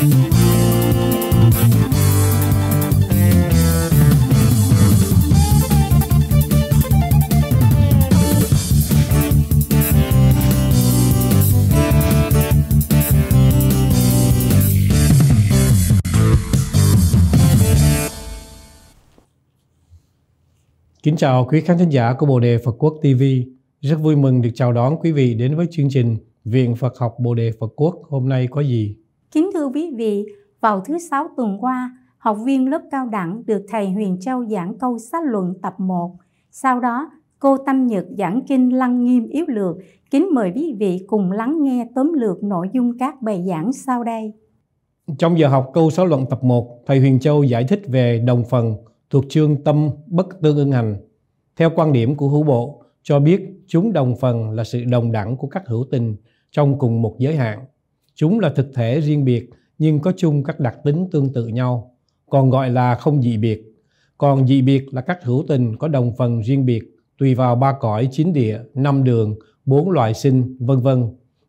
Kính chào quý khán thính giả của Bồ Đề Phật Quốc TV. Rất vui mừng được chào đón quý vị đến với chương trình Viện Phật học Bồ Đề Phật Quốc hôm nay có gì? Kính thưa quý vị, vào thứ Sáu tuần qua, học viên lớp cao đẳng được thầy Huyền Châu giảng câu sát luận tập 1. Sau đó, cô Tâm Nhật giảng kinh Lăng Nghiêm Yếu Lược. Kính mời quý vị cùng lắng nghe tóm lược nội dung các bài giảng sau đây. Trong giờ học câu sáu luận tập 1, thầy Huyền Châu giải thích về đồng phần thuộc chương tâm bất tương ưng hành. Theo quan điểm của hữu bộ, cho biết chúng đồng phần là sự đồng đẳng của các hữu tình trong cùng một giới hạn Chúng là thực thể riêng biệt nhưng có chung các đặc tính tương tự nhau, còn gọi là không dị biệt. Còn dị biệt là các hữu tình có đồng phần riêng biệt tùy vào ba cõi, chín địa, năm đường, bốn loại sinh, vân vân.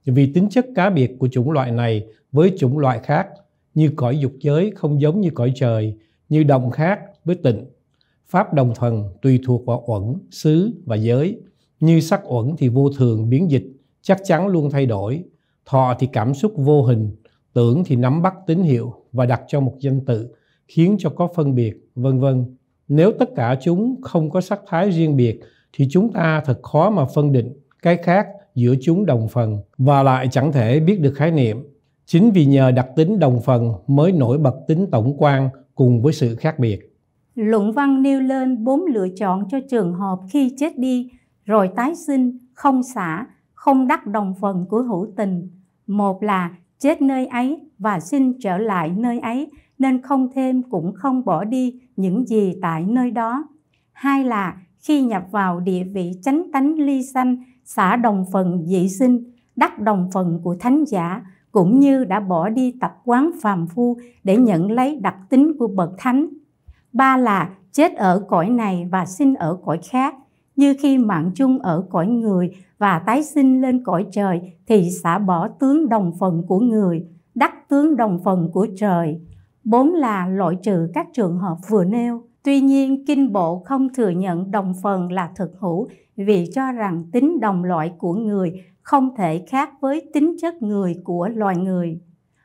Vì tính chất cá biệt của chủng loại này với chủng loại khác như cõi dục giới không giống như cõi trời, như đồng khác với tịnh. Pháp đồng thần tùy thuộc vào uẩn, xứ và giới. Như sắc uẩn thì vô thường biến dịch, chắc chắn luôn thay đổi. Thọ thì cảm xúc vô hình, tưởng thì nắm bắt tín hiệu và đặt cho một danh tự, khiến cho có phân biệt, vân vân. Nếu tất cả chúng không có sắc thái riêng biệt thì chúng ta thật khó mà phân định cái khác giữa chúng đồng phần và lại chẳng thể biết được khái niệm. Chính vì nhờ đặc tính đồng phần mới nổi bật tính tổng quan cùng với sự khác biệt. Luận văn nêu lên bốn lựa chọn cho trường hợp khi chết đi rồi tái sinh, không xả, không đắc đồng phần của hữu tình một là chết nơi ấy và sinh trở lại nơi ấy, nên không thêm cũng không bỏ đi những gì tại nơi đó. Hai là khi nhập vào địa vị chánh tánh ly sanh, xả đồng phần dị sinh, đắc đồng phần của thánh giả, cũng như đã bỏ đi tập quán phàm phu để nhận lấy đặc tính của bậc thánh. Ba là chết ở cõi này và sinh ở cõi khác – như khi mạng chung ở cõi người và tái sinh lên cõi trời thì xả bỏ tướng đồng phận của người, đắc tướng đồng phận của trời. Bốn là loại trừ các trường hợp vừa nêu. Tuy nhiên, Kinh Bộ không thừa nhận đồng phần là thực hữu vì cho rằng tính đồng loại của người không thể khác với tính chất người của loài người.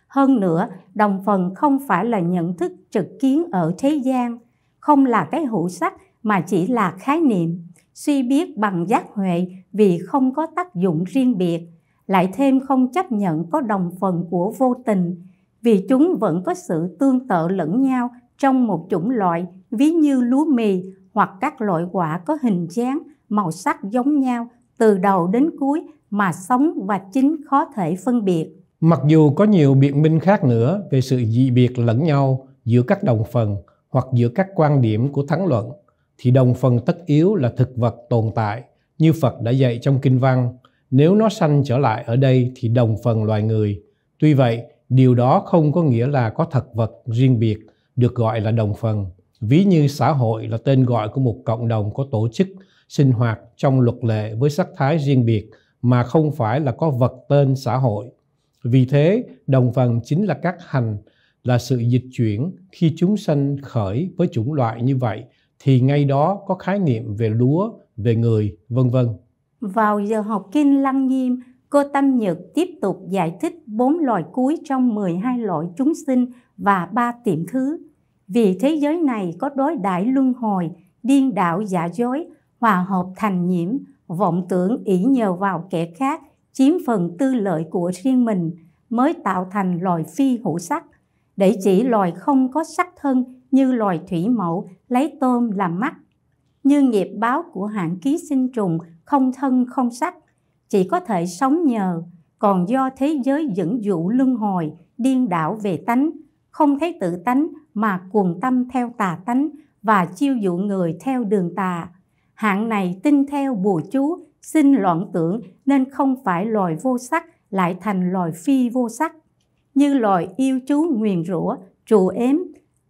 Hơn nữa, đồng phần không phải là nhận thức trực kiến ở thế gian, không là cái hữu sắc mà chỉ là khái niệm suy biết bằng giác huệ vì không có tác dụng riêng biệt, lại thêm không chấp nhận có đồng phần của vô tình, vì chúng vẫn có sự tương tự lẫn nhau trong một chủng loại, ví như lúa mì hoặc các loại quả có hình dáng, màu sắc giống nhau từ đầu đến cuối mà sống và chính khó thể phân biệt. Mặc dù có nhiều biện minh khác nữa về sự dị biệt lẫn nhau giữa các đồng phần hoặc giữa các quan điểm của thắng luận, thì đồng phần tất yếu là thực vật tồn tại như Phật đã dạy trong kinh văn, nếu nó sanh trở lại ở đây thì đồng phần loài người. Tuy vậy, điều đó không có nghĩa là có thực vật riêng biệt được gọi là đồng phần. Ví như xã hội là tên gọi của một cộng đồng có tổ chức, sinh hoạt trong luật lệ với sắc thái riêng biệt mà không phải là có vật tên xã hội. Vì thế, đồng phần chính là các hành, là sự dịch chuyển khi chúng sanh khởi với chủng loại như vậy thì ngay đó có khái niệm về lúa, về người, vân vân. Vào giờ học kinh Lăng Nghiêm, Cô Tâm Nhật tiếp tục giải thích bốn loài cuối trong 12 loại chúng sinh và ba tiệm thứ. Vì thế giới này có đối đại luân hồi, điên đạo giả dối, hòa hợp thành nhiễm, vọng tưởng ỷ nhờ vào kẻ khác, chiếm phần tư lợi của riêng mình, mới tạo thành loài phi hữu sắc. Để chỉ loài không có sắc thân như loài thủy mẫu lấy tôm làm mắt, như nghiệp báo của hạng ký sinh trùng không thân không sắc, chỉ có thể sống nhờ, còn do thế giới dẫn dụ luân hồi, điên đảo về tánh, không thấy tự tánh mà cuồng tâm theo tà tánh và chiêu dụ người theo đường tà. Hạng này tin theo bùa chú, xin loạn tưởng nên không phải loài vô sắc lại thành loài phi vô sắc. Như loài yêu chú nguyền rủa, trù ếm,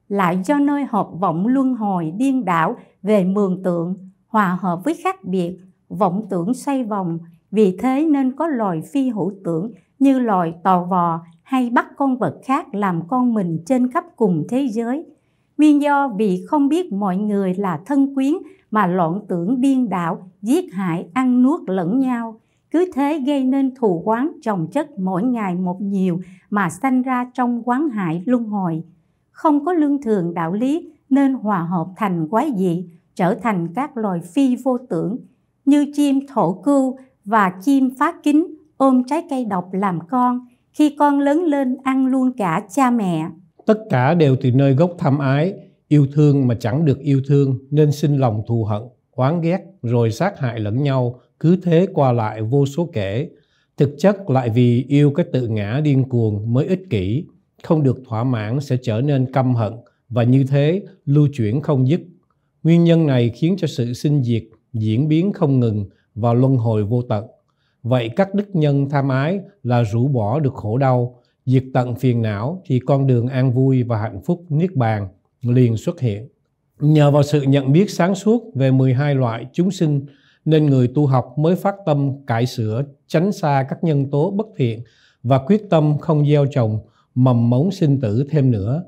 lại do nơi hợp vọng luân hồi điên đảo về mường tượng hòa hợp với khác biệt vọng tưởng xoay vòng vì thế nên có loài phi hữu tưởng như loài tò vò hay bắt con vật khác làm con mình trên khắp cùng thế giới nguyên do vì không biết mọi người là thân quyến mà loạn tưởng điên đảo giết hại ăn nuốt lẫn nhau cứ thế gây nên thù quán trồng chất mỗi ngày một nhiều mà sanh ra trong quán hại luân hồi không có lương thường đạo lý nên hòa hợp thành quái dị, trở thành các loài phi vô tưởng như chim thổ cưu và chim phá kính ôm trái cây độc làm con, khi con lớn lên ăn luôn cả cha mẹ. Tất cả đều từ nơi gốc tham ái, yêu thương mà chẳng được yêu thương nên sinh lòng thù hận, oán ghét rồi sát hại lẫn nhau, cứ thế qua lại vô số kể. Thực chất lại vì yêu cái tự ngã điên cuồng mới ích kỷ, không được thỏa mãn sẽ trở nên căm hận và như thế lưu chuyển không dứt. Nguyên nhân này khiến cho sự sinh diệt diễn biến không ngừng và luân hồi vô tận. Vậy các đức nhân tham ái là rũ bỏ được khổ đau, diệt tận phiền não thì con đường an vui và hạnh phúc niết bàn liền xuất hiện. Nhờ vào sự nhận biết sáng suốt về 12 loại chúng sinh nên người tu học mới phát tâm cải sửa, tránh xa các nhân tố bất thiện và quyết tâm không gieo trồng mầm mống sinh tử thêm nữa.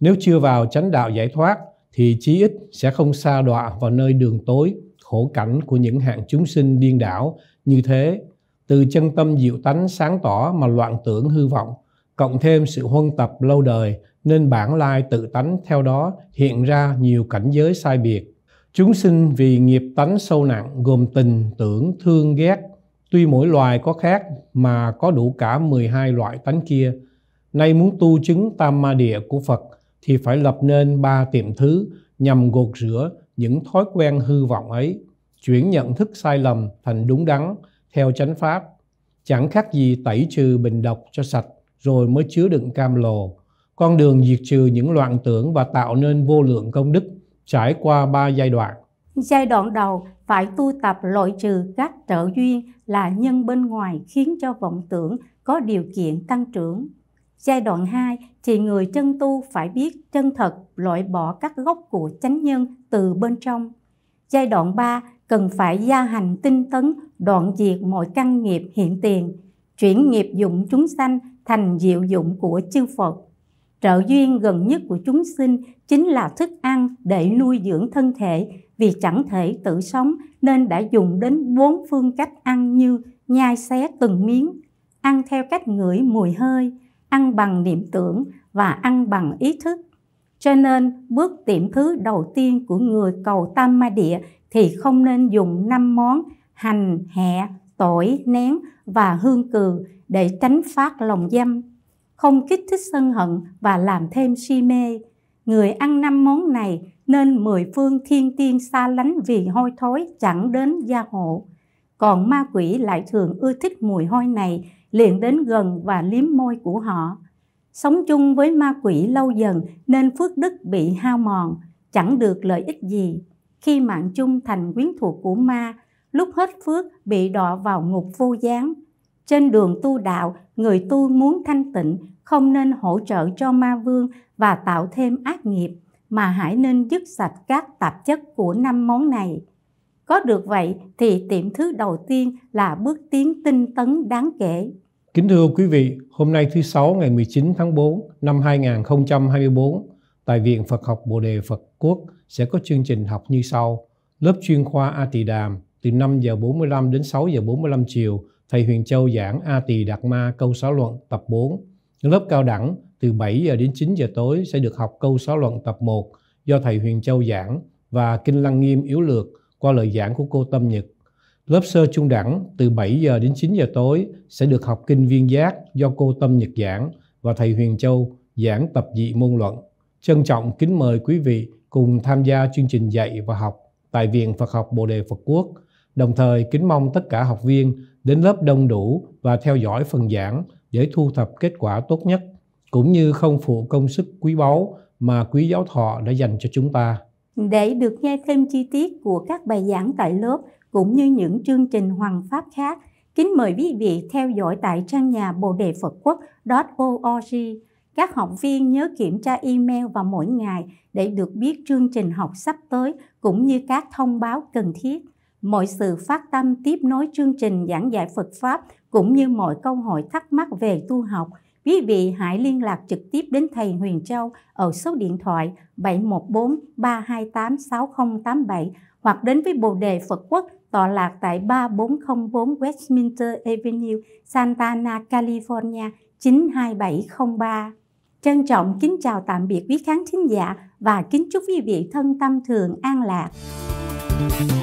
Nếu chưa vào chánh đạo giải thoát thì chí ít sẽ không xa đọa vào nơi đường tối, khổ cảnh của những hạng chúng sinh điên đảo như thế. Từ chân tâm diệu tánh sáng tỏ mà loạn tưởng hư vọng, cộng thêm sự huân tập lâu đời nên bản lai tự tánh theo đó hiện ra nhiều cảnh giới sai biệt. Chúng sinh vì nghiệp tánh sâu nặng gồm tình, tưởng, thương, ghét. Tuy mỗi loài có khác mà có đủ cả 12 loại tánh kia – Nay muốn tu chứng tam ma địa của Phật thì phải lập nên ba tiệm thứ nhằm gột rửa những thói quen hư vọng ấy, chuyển nhận thức sai lầm thành đúng đắn theo chánh pháp. Chẳng khác gì tẩy trừ bình độc cho sạch rồi mới chứa đựng cam lồ. Con đường diệt trừ những loạn tưởng và tạo nên vô lượng công đức trải qua ba giai đoạn. Giai đoạn đầu phải tu tập loại trừ các trợ duyên là nhân bên ngoài khiến cho vọng tưởng có điều kiện tăng trưởng Giai đoạn 2, thì người chân tu phải biết chân thật loại bỏ các gốc của chánh nhân từ bên trong. Giai đoạn 3, cần phải gia hành tinh tấn, đoạn diệt mọi căn nghiệp hiện tiền, chuyển nghiệp dụng chúng sanh thành diệu dụng của chư Phật. Trợ duyên gần nhất của chúng sinh chính là thức ăn để nuôi dưỡng thân thể vì chẳng thể tự sống nên đã dùng đến bốn phương cách ăn như nhai xé từng miếng, ăn theo cách ngửi mùi hơi, ăn bằng niệm tưởng và ăn bằng ý thức. Cho nên, bước tiệm thứ đầu tiên của người cầu tam ma địa thì không nên dùng năm món hành, hẹ, tỏi, nén và hương cừ để tránh phát lòng dâm, không kích thích sân hận và làm thêm si mê. Người ăn năm món này nên mười phương thiên tiên xa lánh vì hôi thối chẳng đến gia hộ. Còn ma quỷ lại thường ưa thích mùi hôi này liền đến gần và liếm môi của họ. Sống chung với ma quỷ lâu dần nên phước đức bị hao mòn, chẳng được lợi ích gì. Khi mạng chung thành quyến thuộc của ma, lúc hết phước bị đọa vào ngục vô gián. Trên đường tu đạo, người tu muốn thanh tịnh, không nên hỗ trợ cho ma vương và tạo thêm ác nghiệp, mà hãy nên dứt sạch các tạp chất của năm món này. Có được vậy thì tiệm thứ đầu tiên là bước tiến tinh tấn đáng kể. Kính thưa quý vị, hôm nay thứ Sáu ngày 19 tháng 4 năm 2024, tại Viện Phật học Bồ Đề Phật Quốc sẽ có chương trình học như sau. Lớp chuyên khoa A Tỳ Đàm từ 5 giờ 45 đến 6 giờ 45 chiều, thầy Huyền Châu giảng A Tỳ Đạt Ma câu xá luận tập 4. Lớp cao đẳng từ 7 giờ đến 9 giờ tối sẽ được học câu xá luận tập 1 do thầy Huyền Châu giảng và Kinh Lăng Nghiêm Yếu Lược qua lời giảng của cô Tâm Nhật. Lớp sơ trung đẳng từ 7 giờ đến 9 giờ tối sẽ được học kinh viên giác do cô Tâm Nhật giảng và thầy Huyền Châu giảng tập dị môn luận. Trân trọng kính mời quý vị cùng tham gia chương trình dạy và học tại Viện Phật học Bồ Đề Phật Quốc. Đồng thời kính mong tất cả học viên đến lớp đông đủ và theo dõi phần giảng để thu thập kết quả tốt nhất, cũng như không phụ công sức quý báu mà quý giáo thọ đã dành cho chúng ta. Để được nghe thêm chi tiết của các bài giảng tại lớp cũng như những chương trình hoàng pháp khác, kính mời quý vị theo dõi tại trang nhà bồ đề Phật quốc .org. Các học viên nhớ kiểm tra email vào mỗi ngày để được biết chương trình học sắp tới cũng như các thông báo cần thiết. Mọi sự phát tâm tiếp nối chương trình giảng dạy Phật Pháp cũng như mọi câu hỏi thắc mắc về tu học – Quý vị hãy liên lạc trực tiếp đến thầy Huyền Châu ở số điện thoại 714 328 6087 hoặc đến với Bồ đề Phật Quốc tọa lạc tại 3404 Westminster Avenue, Santa Ana, California 92703. Trân trọng kính chào tạm biệt quý khán thính giả và kính chúc quý vị thân tâm thường an lạc. Thank you.